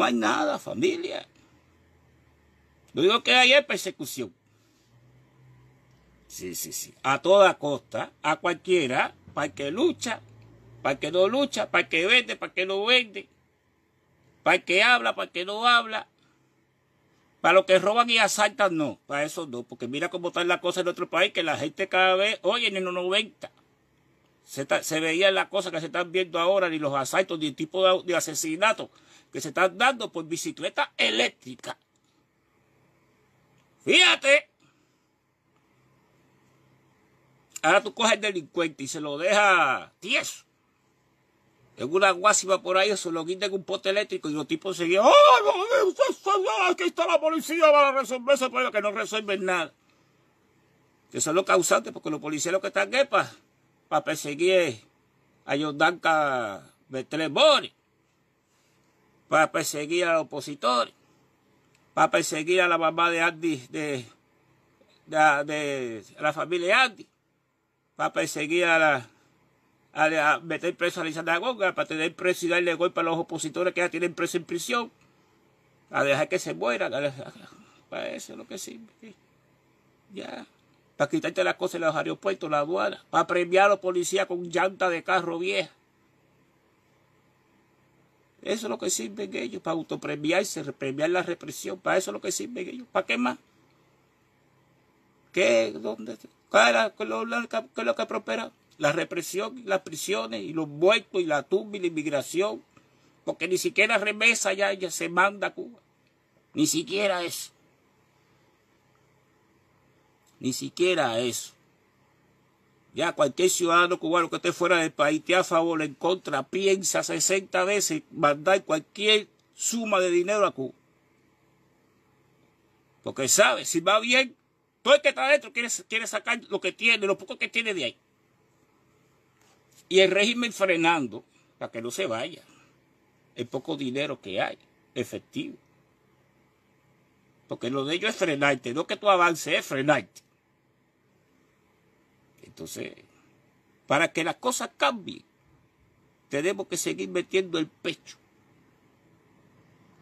No hay nada, familia. Lo digo que hay es persecución. Sí, sí, sí. A toda costa, a cualquiera, para el que lucha, para el que no lucha, para el que vende, para que no vende, para el que habla, para que no habla. Para los que roban y asaltan, no. Para eso no. Porque mira cómo están la cosa en otro país, que la gente cada vez, hoy en los 90, se, veía las cosas que se están viendo ahora, ni los asaltos, ni el tipo de, de asesinato que se están dando por bicicleta eléctrica. Fíjate. Ahora tú coges el delincuente y se lo deja tieso. En una guasima por ahí, eso lo quita en un pote eléctrico y los tipos seguían. ¡Oh, no, aquí está la policía para resolver ese problema! Que no resuelven nada. Que son los causantes, porque los policías lo que están es para, perseguir a Yondanka Betremoni para perseguir a los opositores, para perseguir a la mamá de Andy, de, de, la familia Andy, para perseguir a la meter preso a la para tener preso y darle golpe a los opositores que ya tienen preso en prisión, a dejar que se mueran, para eso es lo que sirve. Ya para quitarte las cosas en los aeropuertos, la aduana, para premiar a los policías con llanta de carro vieja, eso es lo que sirven ellos, para autopremiarse, premiar la represión. Para eso es lo que sirven ellos. ¿Para qué más? ¿Qué? ¿Dónde? ¿Cuál es lo, lo, que prospera? La represión las prisiones y los muertos y la tumba y la inmigración. Porque ni siquiera remesa ya, ya se manda a Cuba. Ni siquiera eso. Ni siquiera eso. Ya cualquier ciudadano cubano que esté fuera del país te a favor, en contra, piensa 60 veces mandar cualquier suma de dinero a Cuba. Porque sabe, si va bien, todo el que está adentro quiere, quiere sacar lo que tiene, lo poco que tiene de ahí. Y el régimen frenando para que no se vaya. El poco dinero que hay, efectivo. Porque lo de ellos es frenarte, no que tú avances, es frenarte. Entonces, para que las cosas cambien, tenemos que seguir metiendo el pecho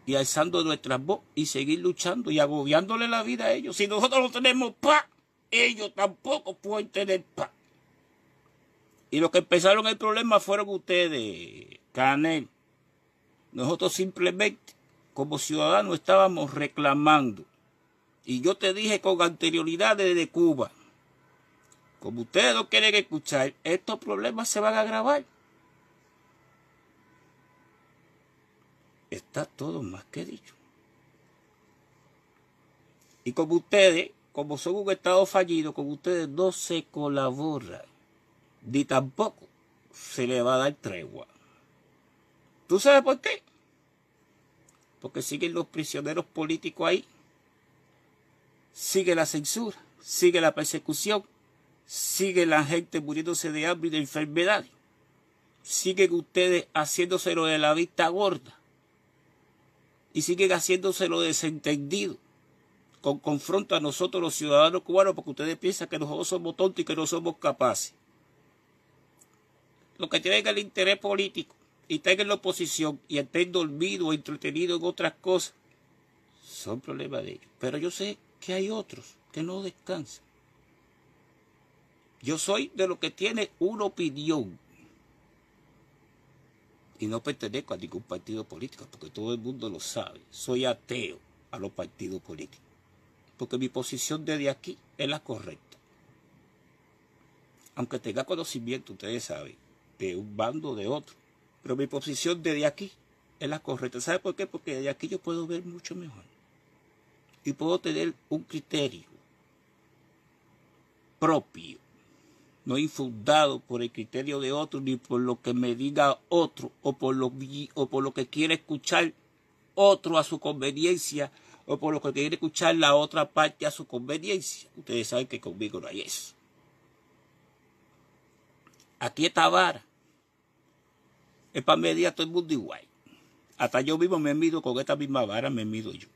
y alzando nuestras voz y seguir luchando y agobiándole la vida a ellos. Si nosotros no tenemos paz, ellos tampoco pueden tener paz. Y los que empezaron el problema fueron ustedes, Canel. Nosotros simplemente, como ciudadanos, estábamos reclamando. Y yo te dije con anterioridad desde Cuba, como ustedes no quieren escuchar, estos problemas se van a agravar. Está todo más que dicho. Y como ustedes, como son un Estado fallido, como ustedes no se colaboran, ni tampoco se le va a dar tregua. ¿Tú sabes por qué? Porque siguen los prisioneros políticos ahí. Sigue la censura, sigue la persecución, sigue la gente muriéndose de hambre y de enfermedad. Siguen ustedes haciéndoselo de la vista gorda. Y siguen haciéndoselo desentendido. Con confronto a nosotros los ciudadanos cubanos porque ustedes piensan que nosotros somos tontos y que no somos capaces. Los que tienen el interés político y estén en la oposición y estén dormidos o entretenidos en otras cosas, son problemas de ellos. Pero yo sé que hay otros que no descansan yo soy de lo que tiene una opinión. Y no pertenezco a ningún partido político, porque todo el mundo lo sabe. Soy ateo a los partidos políticos. Porque mi posición desde aquí es la correcta. Aunque tenga conocimiento, ustedes saben, de un bando o de otro. Pero mi posición desde aquí es la correcta. ¿Sabe por qué? Porque desde aquí yo puedo ver mucho mejor. Y puedo tener un criterio propio no infundado por el criterio de otro, ni por lo que me diga otro, o por lo, o por lo que quiere escuchar otro a su conveniencia, o por lo que quiere escuchar la otra parte a su conveniencia. Ustedes saben que conmigo no hay eso. Aquí está vara. Es para medir a todo el mundo igual. Hasta yo mismo me mido con esta misma vara, me mido yo.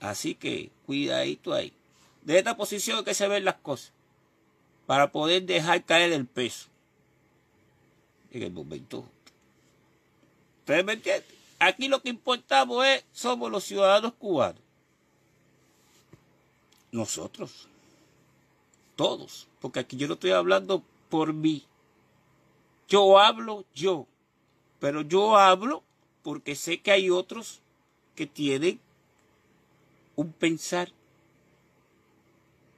Así que cuidadito ahí. De esta posición que se ven las cosas para poder dejar caer el peso en el momento. ¿Ustedes me entienden? Aquí lo que importamos es, somos los ciudadanos cubanos. Nosotros. Todos. Porque aquí yo no estoy hablando por mí. Yo hablo yo. Pero yo hablo porque sé que hay otros que tienen un pensar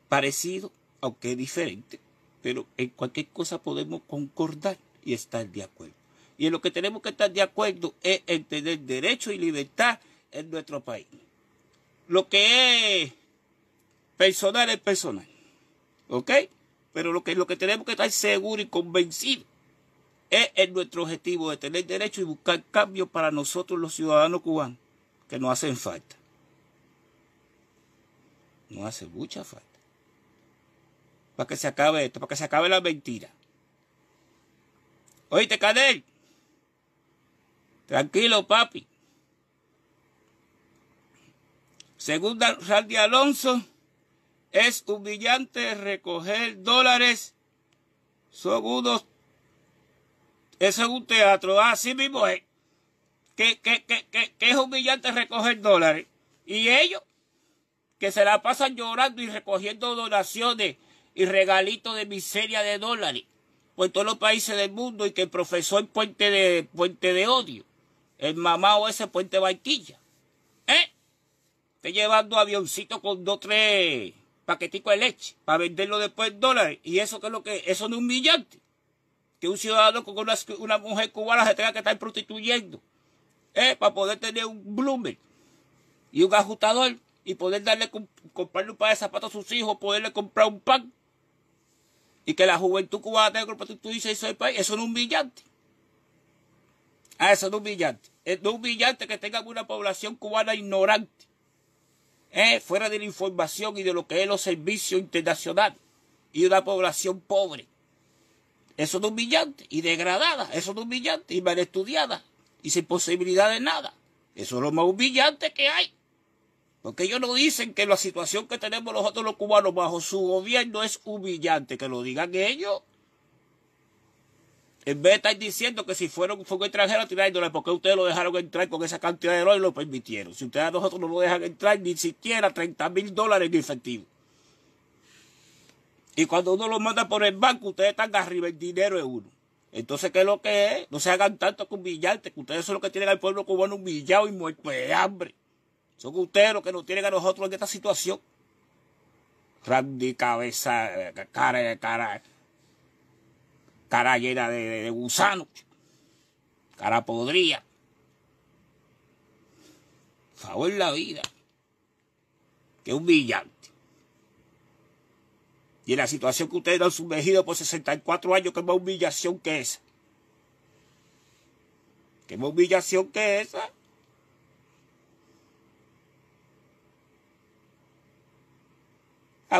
parecido aunque es diferente, pero en cualquier cosa podemos concordar y estar de acuerdo. Y en lo que tenemos que estar de acuerdo es en tener derecho y libertad en nuestro país. Lo que es personal es personal. ¿Ok? Pero lo que, lo que tenemos que estar seguros y convencidos es en nuestro objetivo de tener derecho y buscar cambios para nosotros los ciudadanos cubanos que nos hacen falta. No hace mucha falta para que se acabe esto, para que se acabe la mentira. Oíste, Canel. Tranquilo, papi. Según Randy Alonso, es humillante recoger dólares. Son unos. Eso es un teatro. Así ah, mismo es. Que, que, que es humillante recoger dólares. Y ellos, que se la pasan llorando y recogiendo donaciones y regalitos de miseria de dólares por todos los países del mundo y que el profesor Puente de, Puente de Odio, el o ese Puente Barquilla, ¿eh? Te llevando avioncito con dos, tres paquetico de leche para venderlo después en dólares. Y eso que es lo que, eso no es humillante. Que un ciudadano con una, una mujer cubana se tenga que estar prostituyendo, ¿eh? Para poder tener un bloomer y un ajustador y poder darle, comprarle un par de zapatos a sus hijos, poderle comprar un pan y que la juventud cubana tenga corporativo y soy país, eso es un Ah, eso no es un eh, es un que tenga una población cubana ignorante, eh, fuera de la información y de lo que es los servicios internacionales, y una población pobre. Eso no es un y degradada, eso no es un y mal estudiada, y sin posibilidad de nada. Eso es lo más humillante que hay. Porque ellos no dicen que la situación que tenemos nosotros los cubanos bajo su gobierno es humillante. Que lo digan ellos. En vez de estar diciendo que si fueron, fue un extranjero ¿por porque ustedes lo dejaron entrar con esa cantidad de dólares y lo permitieron? Si ustedes a nosotros no lo dejan entrar ni siquiera 30 mil dólares en efectivo. Y cuando uno lo manda por el banco, ustedes están arriba el dinero de uno. Entonces, ¿qué es lo que es? No se hagan tanto que humillantes, que ustedes son los que tienen al pueblo cubano humillado y muerto de hambre. Son ustedes los que nos tienen a nosotros en esta situación. Randy, cabeza, eh, cara, cara, cara llena de, de, gusanos, cara podría. Favor la vida, qué humillante. Y en la situación que ustedes han sumergido por 64 años, que más humillación que esa. qué más humillación que esa.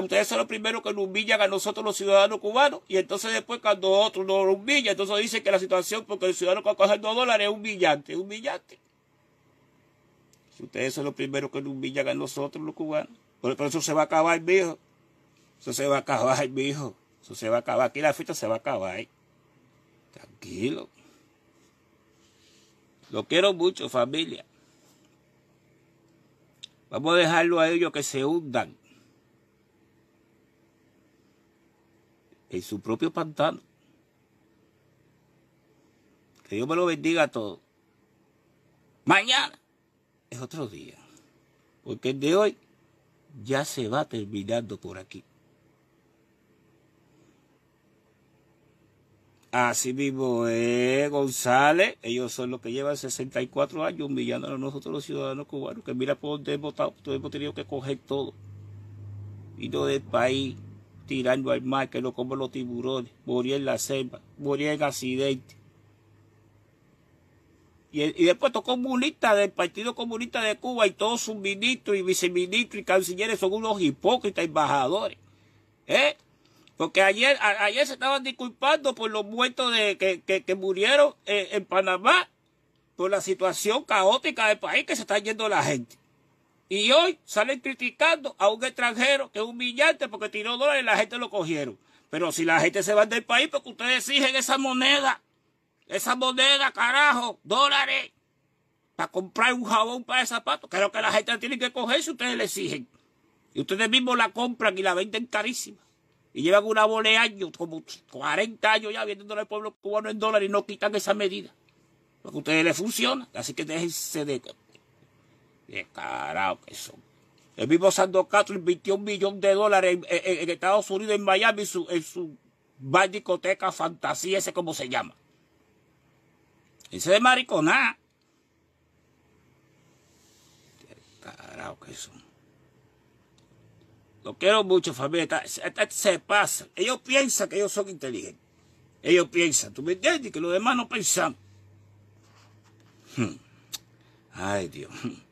ustedes son los primeros que nos humillan a nosotros los ciudadanos cubanos. Y entonces después cuando otros nos humillan, entonces dicen que la situación, porque el ciudadano que va a coger dos dólares es humillante, es humillante. Ustedes son los primeros que nos humillan a nosotros los cubanos. Por, eso se va a acabar, viejo. Eso se va a acabar, viejo. Eso se va a acabar. Aquí la fiesta se va a acabar. Tranquilo. Lo quiero mucho, familia. Vamos a dejarlo a ellos que se hundan. en su propio pantano. Que Dios me lo bendiga a todos. Mañana es otro día. Porque el de hoy ya se va terminando por aquí. Así mismo es, eh, González. Ellos son los que llevan 64 años humillando a nosotros los ciudadanos cubanos. Que mira por dónde hemos votado, hemos tenido que coger todo. Y no del país tirando al mar, que lo como los tiburones, moría en la selva, moría en accidente. Y, después tocó comunistas del Partido Comunista de Cuba y todos sus ministros y viceministros y cancilleres son unos hipócritas embajadores. ¿Eh? Porque ayer, ayer se estaban disculpando por los muertos de, que, murieron eh, en Panamá por la situación caótica del país que se está yendo la gente. Y hoy salen criticando a un extranjero que es humillante porque tiró dólares y la gente lo cogieron. Pero si la gente se va del país, porque ustedes exigen esa moneda, esa moneda, carajo, dólares, para comprar un jabón para el zapato. Creo que la gente tiene que coger si ustedes le exigen. Y ustedes mismos la compran y la venden carísima. Y llevan una bola años, como 40 años ya vendiéndole al pueblo cubano en dólares y no quitan esa medida. Porque a ustedes les funciona. Así que déjense de eh, carajo que son. El mismo Sando Castro invirtió un millón de dólares en, Estados Unidos, en Miami, en su bar discoteca fantasía, ese como se llama. Ese de mariconá. Carajo que son. Lo quiero mucho, familia. se pasa. Ellos piensan que ellos son inteligentes. Ellos piensan, ¿tú me entiendes? Que los demás no piensan. Hmm. Ay, Dios. Hmm.